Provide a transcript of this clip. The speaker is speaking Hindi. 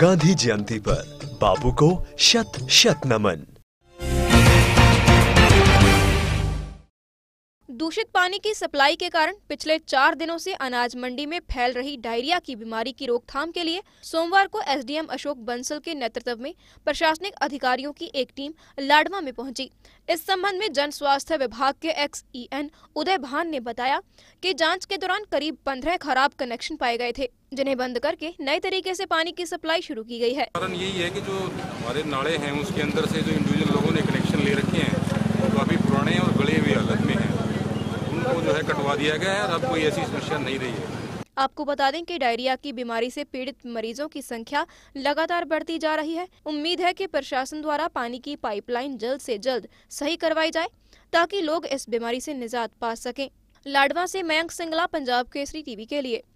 गांधी जयंती पर बापू को शत शत नमन दूषित पानी की सप्लाई के कारण पिछले चार दिनों से अनाज मंडी में फैल रही डायरिया की बीमारी की रोकथाम के लिए सोमवार को एसडीएम अशोक बंसल के नेतृत्व में प्रशासनिक अधिकारियों की एक टीम लाडवा में पहुंची इस संबंध में जन स्वास्थ्य विभाग के एक्स ई एन उदय भान ने बताया कि जांच के दौरान करीब पंद्रह खराब कनेक्शन पाए गए थे जिन्हें बंद करके नए तरीके ऐसी पानी की सप्लाई शुरू की गयी है कारण यही है की जो हमारे नाले है उसके अंदर ऐसी जो इंडिविजुअल लोगों ने कनेक्शन ले रखे है करवा दिया गया है और अब कोई ऐसी समस्या नहीं रही है आपको बता दें कि डायरिया की बीमारी से पीड़ित मरीजों की संख्या लगातार बढ़ती जा रही है उम्मीद है कि प्रशासन द्वारा पानी की पाइपलाइन जल्द से जल्द सही करवाई जाए ताकि लोग इस बीमारी से निजात पा सकें लाडवा से मयंक सिंगला पंजाब केसरी टीवी के लिए